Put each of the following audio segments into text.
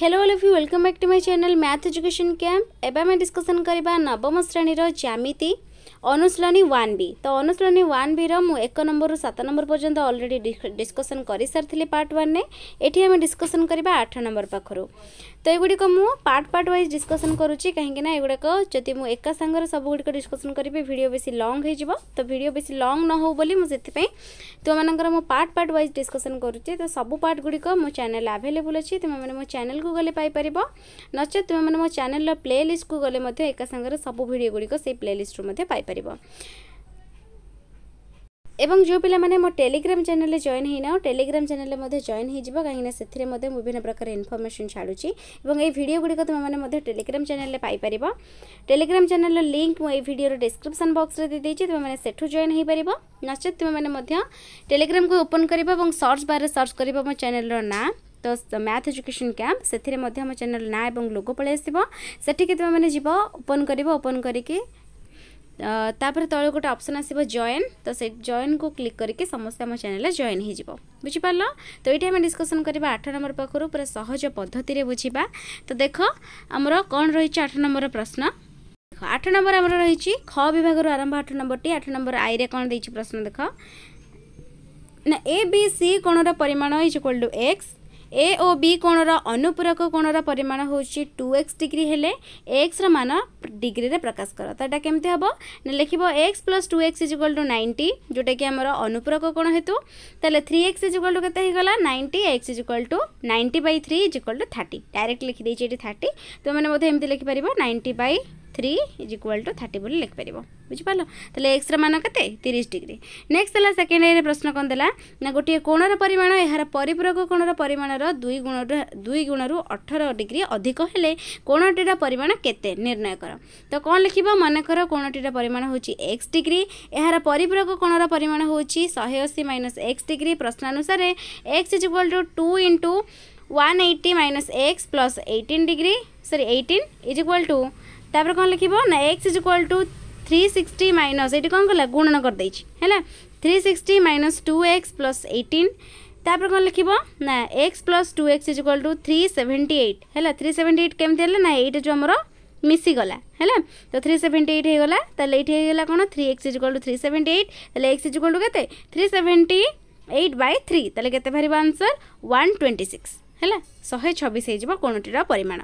hello all you welcome back to my channel math education camp एवं discussion करवा नवम श्रेणीर ज्यामिति ଅନୁଶୀଳନୀ ୱାନ୍ ବି ତ ଅନୁଶୀଳନୀ ୱାନ୍ ବି ର ମୁଁ ଏକ ନମ୍ବରରୁ ସାତ ନମ୍ବର ପର୍ଯ୍ୟନ୍ତ ଅଲରେଡ଼ି ଡିସ୍କସନ୍ କରିସାରିଥିଲି ପାର୍ଟ ୱାନ୍ରେ ଏଠି ଆମେ ଡିସ୍କସନ୍ କରିବା ଆଠ ନମ୍ବର ପାଖରୁ ତ ଏଗୁଡ଼ିକ ମୁଁ ପାର୍ଟ ପାର୍ଟ ୱାଇଜ୍ ଡିସ୍କସନ୍ କରୁଛି କାହିଁକିନା ଏଗୁଡ଼ାକ ଯଦି ମୁଁ ଏକା ସାଙ୍ଗରେ ସବୁଗୁଡ଼ିକ ଡିସ୍କସନ୍ କରିବି ଭିଡ଼ିଓ ବେଶୀ ଲଙ୍ଗ୍ ହୋଇଯିବ ତ ଭିଡ଼ିଓ ବେଶୀ ଲଙ୍ଗ୍ ନ ହେଉ ବୋଲି ମୁଁ ସେଥିପାଇଁ ତୁମମାନଙ୍କର ମୁଁ ପାର୍ଟ ପାର୍ଟ ୱାଇଜ୍ ଡିସ୍କସନ୍ କରୁଛି ତ ସବୁ ପାର୍ଟଗୁଡ଼ିକ ମୋ ଚ୍ୟାନେଲ୍ ଆଭେଲେବୁଲ୍ ଅଛି ତୁମେମାନେ ମୋ ଚ୍ୟାନେଲ୍କୁ ଗଲେ ପାଇପାରିବ ନଚେତ୍ ତୁମେମାନେ ମୋ ଚ୍ୟାନେଲ୍ର ପ୍ଲେ ଲିଷ୍ଟକୁ ଗଲେ ମଧ୍ୟ ଏକା ସାଙ୍ଗରେ ସବୁ ଭିଡ଼ିଓଗୁଡ଼ିକ ସେଇ ପ୍ଲେ ଲିଷ୍ଟରୁ ମଧ୍ୟ পাইপার এবং যে পিলামানে মো টেলিগ্রাম চ্যানেলে জয়েন হয়ে নাও টেলিগ্রাম চ্যানেলে মধ্যে জয়েন হয়েযিব কাহিঁকিনা সেথিরে মধ্যে বিভিন্ন প্রকার ইনফরমেশন ছাড়ুছি এবং এই ভিডিও গুড়িক তোমাদের মধ্যে টেলিগ্রাম চ্যানেলে পাইপারিব টেলিগ্রাম চ্যানেলর লিঙ্ক মু এই ভিডিওর ডেসক্রিপশন বক্সরে দিয়ে দিয়েছি তোমাদের সেঠু জয়েন হয়েপারিব নচেত তোমাদের মধ্যে টেলিগ্রামকে ওপন করিব এবং সর্চ বারে সর্চ করিব মো চ্যানেলর নাঁ ତ ମ୍ୟାଥ୍ ଏଜୁକେସନ୍ କ୍ୟାମ୍ପ ସେଥିରେ ମଧ୍ୟ ଆମ ଚ୍ୟାନେଲ୍ ନାଁ ଏବଂ ଲୋଗୋ ପଳାଇ ଆସିବ ସେଠିକି ତୁମେମାନେ ଯିବ ଓପନ୍ କରିବ ଓପନ୍ କରିକି त गए अप्सन आसेन त जयन को क्लिक समस्तै आम च्यानेला जेन बुझिपार त डिसन गरेको आठ नम्बर पाएको पद्धतिले बुझ्दा त देखर कन् आठ नम्बर प्रश्न आठ नम्बर रहेछ ख विभाग आरम्भ आठ नम्बर ट आठ नम्बर आइदिनु प्रश्न देखिसि कणर परिमाण is equal to X A ଓ ବି କୋଣର ଅନୁପୂରକ କୋଣର ପରିମାଣ ହେଉଛି ଟୁ ଏକ୍ସ ଡିଗ୍ରୀ ହେଲେ ଏକ୍ସର ମାନ ଡିଗ୍ରୀରେ ପ୍ରକାଶ କର ତ ଏଇଟା କେମିତି ହେବ ନା ଲେଖିବ x plus two x is equal to ninety ଯେଉଁଟାକି ଆମର ଅନୁପୂରକ କୋଣ ହେତୁ ତାହେଲେ three x is equal to କେତେ ହେଇଗଲା ninety x is equal to ninety by three is equal to thirty direct ଲେଖିଦେଇଛି ଏଠି ଥାର୍ଟି ତୁମେମାନେ ବୋଧେ ଏମିତି ଲେଖିପାରିବ ninety by three is equal to thirty बोली लिखिपर बुझिपाल तेल एक्सर मान के तीस डिग्री नेक्स्ट है सेकेंड ए प्रश्न कौन दे गोटे कोणर परिमाण यार परिपूरक कोणर परिमाण दुई गुण दुई गुण रू अठर डिग्री अधिक हेले कोणटीर परिमाण के निर्णय कर तो कौन लिख मनेकर कोणटीर परिमाण हूँ एक्स डिग्री यार परिपूरक कोणर परिमाण हूँ शहे अशी माइनस एक्स डिग्री प्रश्नानुसार x is equal to two into one eighty minus x plus eighteen degree सरी एटीन इज इक्वाल टू ତାପରେ କ'ଣ ଲେଖିବ ନା x is equal to three sixty minus eighty কম কলা গুণন করেদেছি হ্যাঁ three sixty minus two x plus eighteen তাপরে কম লিখব না x plus two x is equal to three seventy eight হ্যাঁ থ্রি সেভেন্টি এইট কেমি হলে না এইটা যে আমার মিশিগলা হ্যাঁ তো থ্রি সেভেন্টি এইট হয়ে গলা তাহলে এইটি হয়ে গেল কোণ three x is equal to three seventy eight তাহলে এক্স ইজ ইকাল টু কেতে three seventy eight by three তাহলে কেতে বাহার আনসর ওয়ান টোয়েন্টি সিক্স হ্যাঁ শহে ছবিশ হয়ে যাব কোণটির পরিমাণ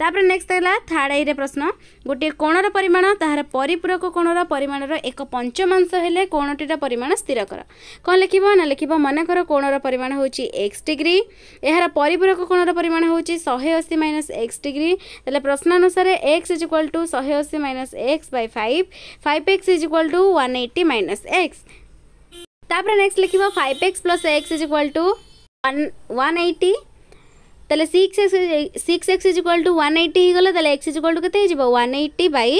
ତାପରେ ନେକ୍ସଟ ହେଲା ଥାର୍ଡ଼ ଆଇରେ ପ୍ରଶ୍ନ ଗୋଟିଏ କୋଣର ପରିମାଣ ତାହାର ପରିପୂରକ କୋଣର ପରିମାଣର ଏକ ପଞ୍ଚମାଂଶ ହେଲେ କୋଣଟିର ପରିମାଣ ସ୍ଥିର କର କ'ଣ ଲେଖିବ ନା ଲେଖିବ ମନେକର କୋଣର ପରିମାଣ ହେଉଛି ଏକ୍ସ ଡିଗ୍ରୀ ଏହାର ପରିପୂରକ କୋଣର ପରିମାଣ ହେଉଛି ଶହେ ଅଶୀ ମାଇନସ୍ ଏକ୍ସ ଡିଗ୍ରୀ ତାହେଲେ ପ୍ରଶ୍ନାନୁସାରେ ଏକ୍ସ ଇଜ୍ ଇକ୍ୱାଲ୍ ଟୁ ଶହେ ଅଶୀ minus x by five five x is equal to one eighty minus x ତାପରେ ନେକ୍ସଟ ଲେଖିବ five x plus x is equal to one one eighty তাহলে six x six x is equal to one eighty হয়ে গেল তাহলে x is equal to কেতে হয়ে যাব one eighty by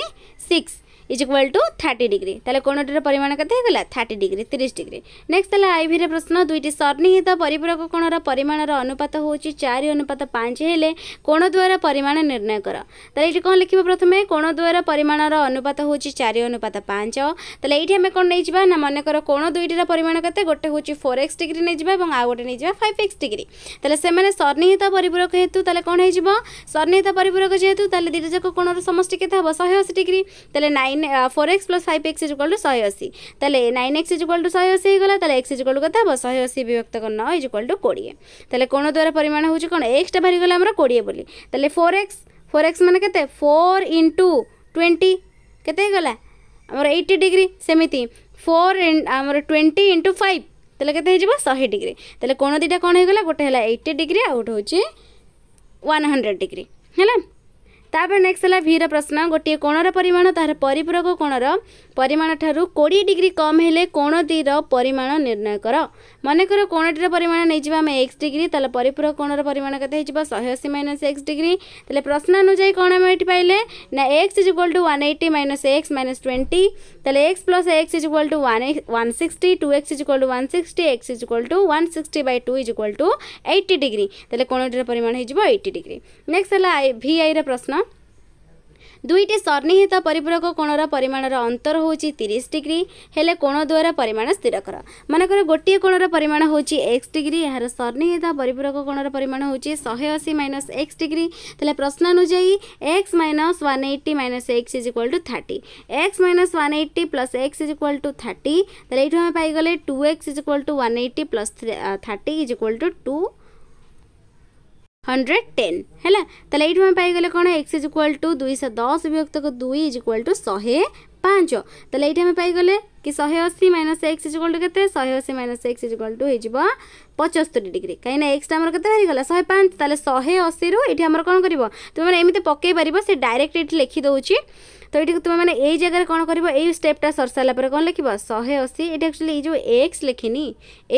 six is equal to thirty degree तोटर गला thirty degree next next होला आइभिर प्रश्न दुईट सर्निहित परिपूरक कोण र परिमाण र अनुपत कोण कोणद्वार परिमाण निर्णय गर तिमी लेखेको प्रथमे कवार परिमाण र अनुपत हो मनकर कोण दुईटर परिमाण गोटे हुन्छ फोर एक्स डिग्री आउँटे फाइभ एक्स डिग्री तर्निहित परिपूरक हेतु त सर्निहित परिपूरक जे तिर्जाको समस असी degree nine nine four x plus five x is equal to শহে অশী তাহলে nine x is equal to শহে অশী হয়ে গেল তাহলে এক্স ইজ ইকুয়াল টু কত হব শহে অশী বিভক্ত নয় ইজ ইকুয়াল টু কোড়িয়ে তাহলে কোণ দ্বারা পরিমাণ হচ্ছে কোণ এক্সটা বাহি গেলে আমরা কোড়িয়ে বলি তাহলে ফোর এক্স ফোর এক্স মানে কেতে ফোর ইন্টু টোয়েন্টি কেতে হয়ে গলা আমার এইটি ডিগ্রি সেমিতি ফোর আমার টোয়েন্টি ইন্টু ফাইভ তাহলে কেতে হয়ে যাব শহে ডিগ্রি তাহলে কোণ দুইটা কোণ হয়ে গলা গোটে হল এইটি ডিগ্রি আউট হচ্ছে ওয়ান হন্ড্রেড ডিগ্রি ହେଲା ତାପରେ ନେକ୍ସଟ ହେଲା ଭିର ପ୍ରଶ୍ନ ଗୋଟିଏ କୋଣର ପରିମାଣ ତାହାର ପରିପୂରକ କୋଣର ପରିମାଣ ଠାରୁ କୋଡ଼ିଏ ଡିଗ୍ରୀ କମ୍ ହେଲେ କୋଣଟିର ପରିମାଣ ନିର୍ଣ୍ଣୟ କର ମନେକର କୋଣଟିର ପରିମାଣ ନେଇଯିବା ଆମେ ଏକ୍ସ ଡିଗ୍ରୀ ତାହେଲେ ପରିପୂରକ କୋଣର ପରିମାଣ କେତେ ହେଇଯିବ ଶହେ ଅଶୀ ମାଇନସ୍ ଏକ୍ସ ଡିଗ୍ରୀ ତାହେଲେ ପ୍ରଶ୍ନ ଅନୁଯାୟୀ କ'ଣ ଆମେ ଏଠି ପାଇଲେ ନା x is equal to one eighty minus x minus twenty ତାହେଲେ x plus x is equal to one one sixty two x is equal to one sixty x is equal to one sixty by two is equal to eighty degree ତାହେଲେ କୋଣଟିର ପରିମାଣ ହେଇଯିବ ଏଇଟି degree next ହେଲା ଭି ଆଇର ପ୍ରଶ୍ନ ଦୁଇଟି ସନ୍ନିହିତ ପରିପୂରକ କୋଣର ପରିମାଣର ଅନ୍ତର ହେଉଛି ତିରିଶ ଡିଗ୍ରୀ ହେଲେ କୋଣ ଦ୍ୱାରା ପରିମାଣ ସ୍ଥିର କର ମନେକର ଗୋଟିଏ କୋଣର ପରିମାଣ ହେଉଛି ଏକ୍ସ ଡିଗ୍ରୀ ଏହାର ସନ୍ନିହିତ ପରିପୂରକ କୋଣର ପରିମାଣ ହେଉଛି ଶହେ ଅଶୀ ମାଇନସ୍ ଏକ୍ସ ଡିଗ୍ରୀ ତାହେଲେ ପ୍ରଶ୍ନ ଅନୁଯାୟୀ x minus one eighty minus x is equal to thirty x minus one eighty plus x is equal to thirty ତାହେଲେ ଏଇଠୁ ଆମେ ପାଇଗଲେ two x is equal to one eighty plus thirty is equal to two hundred ten है ये पाईगले कौन x is equal to दुईश दस विभक्तक दुई इज इक्वाल टू शहे पाँच ताल ये आम पाईगले कि शहे अशी minus x is equal to के शहे अशी minus x is equal to हो पचस्तरी डिग्री कहीं एक्सटा के बाहरीगला शहे पाँच ताल शहे अशी रू ये आम कौन कर तुम एमती पकई पार से डायरेक्ट ये लिखिदे ᱛᱚ ᱤᱫᱤᱠ ᱛᱚᱢᱟᱱᱮ ᱮ ᱡᱟᱜᱟ ᱨᱮ ᱠᱚᱱ ᱠᱟᱹᱨᱤᱵᱚ ᱮ ᱥᱴᱮᱯ ᱴᱟ ᱥᱟᱨᱥᱟᱞᱟ ᱯᱚᱨᱮ ᱠᱚᱱ ᱞᱮᱠᱷᱤᱵᱟ 180 ᱮറ്റ് ᱮᱠᱪᱩᱞᱤ ᱤᱡᱚ ᱮᱠᱥ ᱞᱮᱠᱷᱤᱱᱤ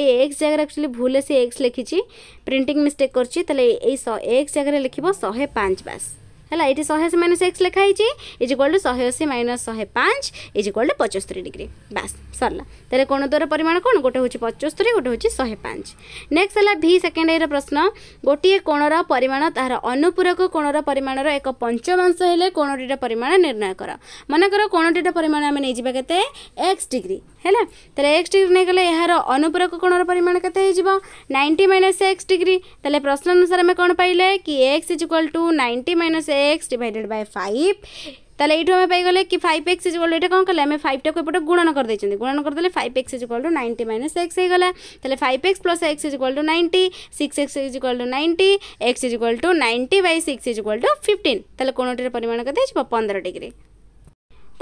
ᱮ ᱮᱠᱥ ᱡᱟᱜᱟ ᱨᱮ ᱮᱠᱪᱩᱞᱤ ᱵᱷᱩᱞᱮ ᱥᱮ ᱮᱠᱥ ᱞᱮᱠᱷᱤ ᱪᱤ ᱯᱨᱤᱱᱴᱤᱝ ᱢᱤᱥᱴᱮᱠ ᱠᱚᱨᱪᱤ ᱛᱟᱞᱮ ᱮ 100 ᱮᱠᱥ ᱡᱟᱜᱟ ᱨᱮ ᱞᱮᱠᱷᱤᱵᱟ 105 ᱵᱟᱥ होला एटी शेअी मिनस एक्स लेखाहे ए गोलुल शे अशी मनस श एजेन्डल पचस्तरी डिग्री बास सर कोद्वार परिमाण कन् गएछ पचस्तरी गोटे हौ शेक्स होला भिसकेके ए र प्रश्न गोटे कोणर परिमाण ता अनुपूरक कोणर परिमाणर एक एक हेले कोण परिमाण निर्णयक मनकर कोणटा परिमाण आम नै केते एक्स डिग्री ହେଲା ତାହେଲେ ଏକ୍ସ ଡିଗ୍ରୀ ନେଇଗଲେ ଏହାର ଅନୁପୂରକ କୋଣର ପରିମାଣ କେତେ ହେଇଯିବ ନାଇଣ୍ଟି ମାଇନସ୍ ଏକ୍ସ ଡିଗ୍ରୀ ତାହେଲେ ପ୍ରଶ୍ନ ଅନୁସାରେ ଆମେ କ'ଣ ପାଇଲେ କି x is equal to ninety minus x divided by five তাহলে এইটু আমি পাইগলে কি ফাইভ এক্স ইজ ইকল এটা কম কলে আমি ফাইভটাকে এপটে গুণন করেদেছেন গুণন করেদেলে five x is equal to ninety minus x হয়ে গলা তাহলে five x plus x is equal to ninety six x is equal to ninety x is equal to ninety by six is equal to fifteen তাহলে কোনোটির পরিমাণ কত হয়েছে পনেরো degree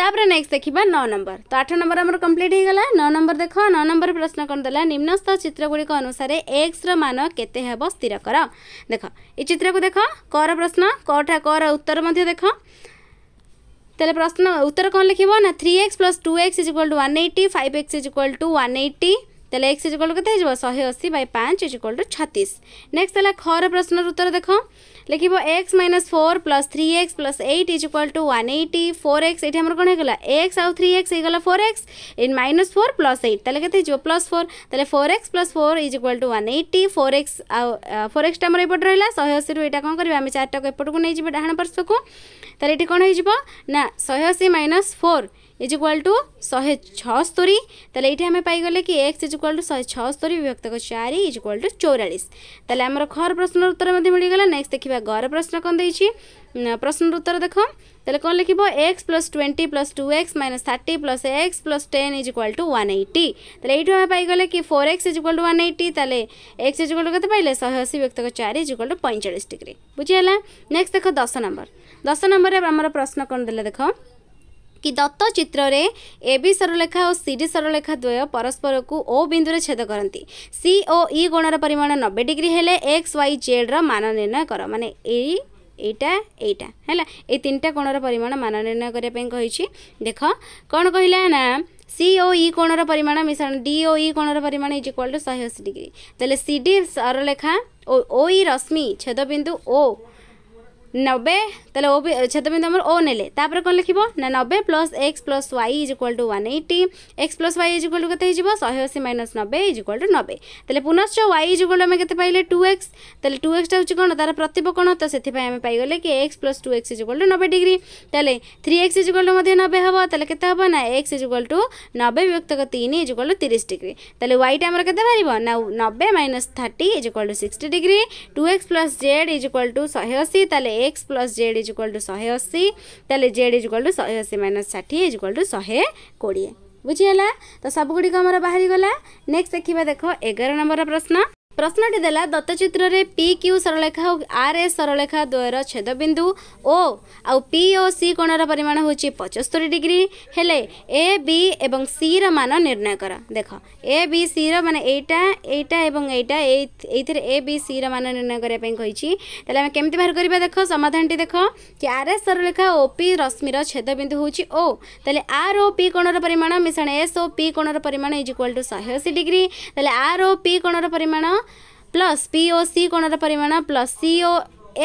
ତାପରେ ନେକ୍ସଟ ଦେଖିବା ନଅ ନମ୍ବର ତ ଆଠ ନମ୍ବର ଆମର କମ୍ପ୍ଲିଟ୍ ହେଇଗଲା ନଅ ନମ୍ବର ଦେଖ ନଅ ନମ୍ବର ପ୍ରଶ୍ନ କ'ଣ ଦେଲା ନିମ୍ନସ୍ଥ ଗୁଡ଼ିକ ଅନୁସାରେ ଏକ୍ସର ମାନ କେତେ ହେବ ସ୍ଥିର କର ଦେଖ ଏ ଚିତ୍ରକୁ ଦେଖ କର ପ୍ରଶ୍ନ କଟା କର ଉତ୍ତର ମଧ୍ୟ ଦେଖ তাহলে প্রশ্ন উত্তর কোণ লিখব না three x plus two x is equal to one eighty five x is equal to one eighty তাহলে এক্স ইজ ইকল কেতে হয়ে শহে অশি বাই পাঁচ ইজ ইকল টু ছতিশ নেক্সট হল খর প্রশ্নর উত্তর দেখ লিখব x minus four plus three x plus eight is equal to one eighty four x eighty আমার কোণ হয়ে গেল এক্স আউ থ্রি এক্স হয়ে গেল ফোর এক্স ইন মাইনস ফোর প্লস এইট তাহলে কেতে হয়ে প্লস ফোর তাহলে four x plus four is equal to one eighty four x আউ ফোর এক্সটা আমার এপটে রহলা শহে অশিরু এটা কম করবে আমি চারটাকে এপটকু নিয়ে যাবে ডাহাণ পার্শ্বকু তাহলে এটি কোণ হয়ে যাব না শহে অশি minus four is equal to शहे छस्तरी तेल ये आम पाईगले कि एक्स इज इक्वाल टू शहे छस्तरी विभक्त चार इज इक्वाल टू चौरास तेल आम खर प्रश्न उत्तर मिलगला नेक्स्ट देखा घर प्रश्न कौन दे प्रश्न उत्तर देख तेल कौन लिख x plus twenty plus two x minus thirty plus x plus ten is equal to one eighty तेल यू आम पाईगले कि four x is equal to one eighty तेल एक्स इज इक्वाल टू के शहे अशी व्यक्त चार इज इक्वाल टू पैंचाश डिग्री बुझीगला नेक्स्ट देख दस नंबर दस नंबर आम प्रश्न कौन दे देख କି ଦତ୍ତ ଚିତ୍ରରେ ଏବି ସରଳରେଖା ଓ ସିଡି ସରଳରେଖା ଦ୍ୱୟ ପରସ୍ପରକୁ ଓ ବିନ୍ଦୁରେ ଛେଦ କରନ୍ତି ସି ଓ ଇ କୋଣର ପରିମାଣ ନବେ ଡିଗ୍ରୀ ହେଲେ ଏକ୍ସ ୱାଇ ଜେଡ଼୍ର ମାନ ନିର୍ଣ୍ଣୟ କର ମାନେ ଏଇ ଏଇଟା ଏଇଟା ହେଲା ଏଇ ତିନିଟା କୋଣର ପରିମାଣ ମାନ ନିର୍ଣ୍ଣୟ କରିବା ପାଇଁ କହିଛି ଦେଖ କ'ଣ କହିଲା ନା ସି ଓ ଇ କୋଣର ପରିମାଣ ମିଶାଣ ଡି ଓ ଇ କୋଣର ପରିମାଣ ଇଜ୍ ଇକ୍ୱାଲ୍ ଟୁ ଶହେ ଅଶୀ ଡିଗ୍ରୀ ତାହେଲେ ସି ଡି ସରଳରେଖା ଓ ଇ ରଶ୍ମି ଛେଦବିନ୍ଦୁ ଓ নবে তাহলে ও বি ছেদবিন্দু আমার ও নেলে তাপরে কোণ লিখব না নবে plus x plus y is equal to one eighty x plus y is equal to কেতে হয়ে শহে অশী মাইনস নবে ইজ ইকুয়াল টু নবে তাহলে পুনশ্চ ওয়াই ইজ ইকুয়াল আমি কেতে পাইলে টু এক্স তাহলে টু এক্সটা হচ্ছে কোণ তার প্রত্যপকোণ তো সেপাই আমি পাইগলে কি x plus two x is equal to নবে ডিগ্রি তাহলে three x is equal to মধ্যে নবে হব তাহলে কেতে হব না এক্স ইজ ইকুয়াল টু নবে বিভক্তক তিন ইজ ইকুয়াল টু তিরিশ ডিগ্রি তাহলে ওয়াইটা আমার কেতে বাহিব না নবে minus thirty is equal to sixty degree two x plus z is equal to শহে অশী তাহলে x plus z is equal to शहे अशी ତାହେଲେ ଜେଡ୍ ଇଜିକାଲ୍ ଟୁ ଶହେ ଅଶୀ ମାଇନସ୍ ଷାଠିଏ ଇଜିକାଲ୍ ଟୁ ଶହେ କୋଡ଼ିଏ ବୁଝିଗଲା ତ ସବୁଗୁଡ଼ିକ ଆମର ବାହାରିଗଲା ନେକ୍ସଟ ଦେଖିବା ଦେଖ ଏଗାର ନମ୍ବର ପ୍ରଶ୍ନ ପ୍ରଶ୍ନଟି ଦେଲା ଦତ୍ତଚିତ୍ରରେ ପି କ୍ୟୁ ସରଳରେଖା ଆଉ ଆର୍ ଏ ସରଳରେଖା ଦ୍ୱୟର ଛେଦବିନ୍ଦୁ ଓ ଆଉ ପି ଓ ସି କୋଣର ପରିମାଣ ହେଉଛି ପଞ୍ଚସ୍ତରୀ ଡିଗ୍ରୀ ହେଲେ ଏ ବି ଏବଂ ସିର ମାନ ନିର୍ଣ୍ଣୟ କର ଦେଖ ଏ ବି ସିର ମାନେ ଏଇଟା ଏଇଟା ଏବଂ ଏଇଟା ଏଇ ଏଇଥିରେ ଏ ବି ସିର ମାନ ନିର୍ଣ୍ଣୟ କରିବା ପାଇଁ କହିଛି ତାହେଲେ ଆମେ କେମିତି ବାହାର କରିବା ଦେଖ ସମାଧାନଟି ଦେଖ କି ଆର୍ ଏସ୍ ସରଳରେଖା ଓ ପି ରଶ୍ମିର ଛେଦବିନ୍ଦୁ ହେଉଛି ଓ ତାହେଲେ ଆର୍ ଓ ପି କୋଣର ପରିମାଣ ମିଶାଣ ଏସ୍ ଓ ପି କୋଣର ପରିମାଣ ଇଜ୍ ଇକ୍ୱାଲ୍ ଟୁ ଶହେ ଅଶୀ ଡିଗ୍ରୀ ତାହେଲେ ଆର୍ ଓ ପି କୋଣର ପରିମାଣ प्लस पी ओ सी कोणर ପରିମାଣ ପ୍ଲସ୍ ସି ଓ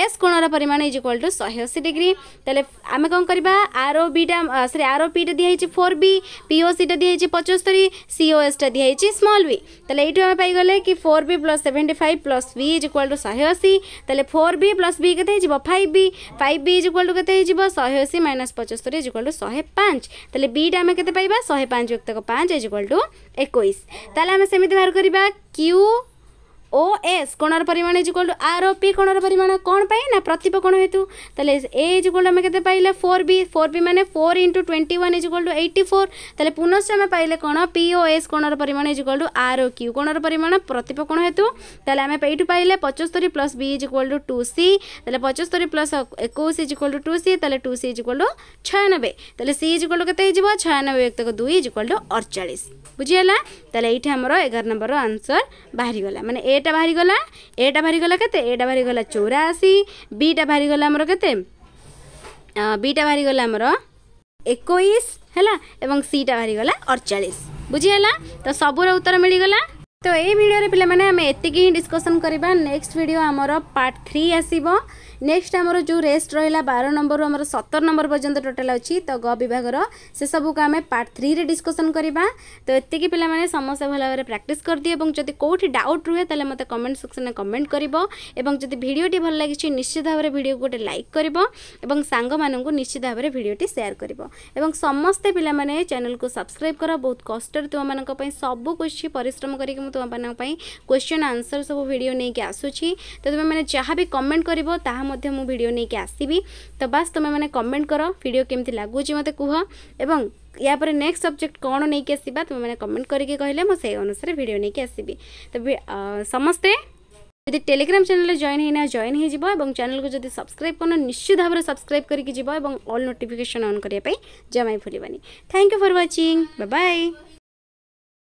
ଏସ୍ କୋଣର ପରିମାଣ ଇଜ୍ ଇକ୍ୱାଲ୍ ଟୁ ଶହେ ଅଶୀ ଡିଗ୍ରୀ ତାହେଲେ ଆମେ କ'ଣ କରିବା ଆର୍ ଓ ବିଟା ସରି ଆର୍ ଓ ପିଟା ଦିଆହେଇଛି ଫୋର୍ ବି ପି ଓ ସିଟା ଦିଆହେଇଛି ପଞ୍ଚସ୍ତରୀ ସି ଓ ଏସ୍ଟା ଦିଆହେଇଛି ସ୍ମଲ୍ ବି ତାହେଲେ ଏଇଠୁ ଆମେ ପାଇଗଲେ କି four b plus seventy five plus b is equal to ଶହେ ଅଶୀ ତାହେଲେ ଫୋର୍ ବି ପ୍ଲସ୍ ବି କେତେ ହେଇଯିବ five b five b is equal to କେତେ ହେଇଯିବ ଶହେ ଅଶୀ ମାଇନସ୍ ପଞ୍ଚସ୍ତରୀ ଇଜ୍ ଇକ୍ୱାଲ୍ ଟୁ ଶହେ ପାଞ୍ଚ ତାହେଲେ ବିଟା ଆମେ କେତେ ପାଇବା ଶହେ ପାଞ୍ଚ ବ୍ୟକ୍ତକ ପାଞ୍ଚ ଇଜ୍ ଇକ୍ୱାଲ୍ ଟୁ ଏକୋଇଶ ତାହେଲେ ଆମେ ସେମିତି ବାହାର କରିବା କ୍ୟୁ ও এস কোণর পরিমাণ is equal to R O P কোণর পরিমাণ কোণ পাই না প্রতিপকোণ হেতু তাহলে এ ইজ ইকুয়াল টু আমি কেতে পাইলে ফোর বি ফোর বি মানে four into twenty one is equal to eighty four তাহলে পুনশ্চ আমি পাইলে কোণ পি ও এস কোণর পরিমাণ is equal to R O Q কোণর পরিমাণ প্রতিপকোণ হেতু তাহলে আমি এইটু পাইলে পঁচস্তরি plus b is equal to two C তাহলে পঁচস্তরি প্লস একুশ is equal to two C তাহলে two C is equal to ছয়ানবে তাহলে সি ইজ ইকুয়াল টু কেতে হয়ে ছয়ানবে একতক দুই ইজ ইকুয়াল টু অড়চাশ বুঝিগলা তাহলে এইটি আমার এগার নম্বর আনসর বাহারিগলা মানে এ ଏଟା ବାହାରିଗଲା ଏଟା ବାହାରିଗଲା କେତେ ଏଟା ବାହାରିଗଲା ଚଉରାଅଶୀ ବିଟା ବାହାରିଗଲା ଆମର କେତେ ବିଟା ବାହାରିଗଲା ଆମର ଏକୋଇଶ ହେଲା ଏବଂ ସିଟା ବାହାରିଗଲା ଅଡ଼ଚାଳିଶ ବୁଝିହେଲା ତ ସବୁର ଉତ୍ତର ମିଳିଗଲା ତ ଏଇ ଭିଡ଼ିଓରେ ପିଲାମାନେ ଆମେ ଏତିକି ହିଁ ଡିସ୍କସନ୍ କରିବା ନେକ୍ସଟ ଭିଡ଼ିଓ ଆମର ପାର୍ଟ ଥ୍ରୀ ଆସିବ ନେକ୍ସଟ ଆମର ଯେଉଁ ରେଷ୍ଟ ରହିଲା ବାର ନମ୍ବରରୁ ଆମର ସତର ନମ୍ବର ପର୍ଯ୍ୟନ୍ତ ଟୋଟାଲ୍ ଅଛି ତ ଗ ବିଭାଗର ସେସବୁକୁ ଆମେ ପାର୍ଟ ଥ୍ରୀରେ ଡିସ୍କସନ୍ କରିବା ତ ଏତିକି ପିଲାମାନେ ସମସ୍ତେ ଭଲ ଭାବରେ ପ୍ରାକ୍ଟିସ୍ କରିଦିଏ ଏବଂ ଯଦି କେଉଁଠି ଡାଉଟ୍ ରୁହେ ତାହେଲେ ମୋତେ କମେଣ୍ଟ ସେକ୍ସନ୍ରେ କମେଣ୍ଟ କରିବ ଏବଂ ଯଦି ଭିଡ଼ିଓଟି ଭଲ ଲାଗିଛି ନିଶ୍ଚିତ ଭାବରେ ଭିଡ଼ିଓକୁ ଗୋଟେ ଲାଇକ୍ କରିବ ଏବଂ ସାଙ୍ଗମାନଙ୍କୁ ନିଶ୍ଚିତ ଭାବରେ ଭିଡ଼ିଓଟି ସେୟାର କରିବ ଏବଂ ସମସ୍ତେ ପିଲାମାନେ ଚ୍ୟାନେଲକୁ ସବସ୍କ୍ରାଇବ୍ କର ବହୁତ କଷ୍ଟରେ ତୁମମାନଙ୍କ ପାଇଁ ସବୁ କିଛି ପରିଶ୍ରମ କରିକି ମୁଁ ତୁମମାନଙ୍କ ପାଇଁ କ୍ୱେଶ୍ଚନ୍ ଆନ୍ସର୍ ସବୁ ଭିଡ଼ିଓ ନେଇକି ଆସୁଛି ତ ତୁମେମାନେ ଯାହା ବି କମେଣ୍ଟ କରିବ ତାହା भिडियो नहीं कि आसबि तो बास तुम्हें कमेंट कर भिड केमी लगुच मत कह या पर नेक्स्ट सब्जेक्ट कौन नहीं कि आसवा तुम मैंने कमेंट करके कहले मुझे अनुसार भिड नहीं आसबि तो समस्ते जब टेलीग्राम चैनल जॉइन होना जॉइन हो चैनल को जब सब्सक्राइब करना निश्चित भाव सब्सक्राइब करके ऑल नोटिफिकेशन ऑन करने जमा भूलानी thank you for watching bye bye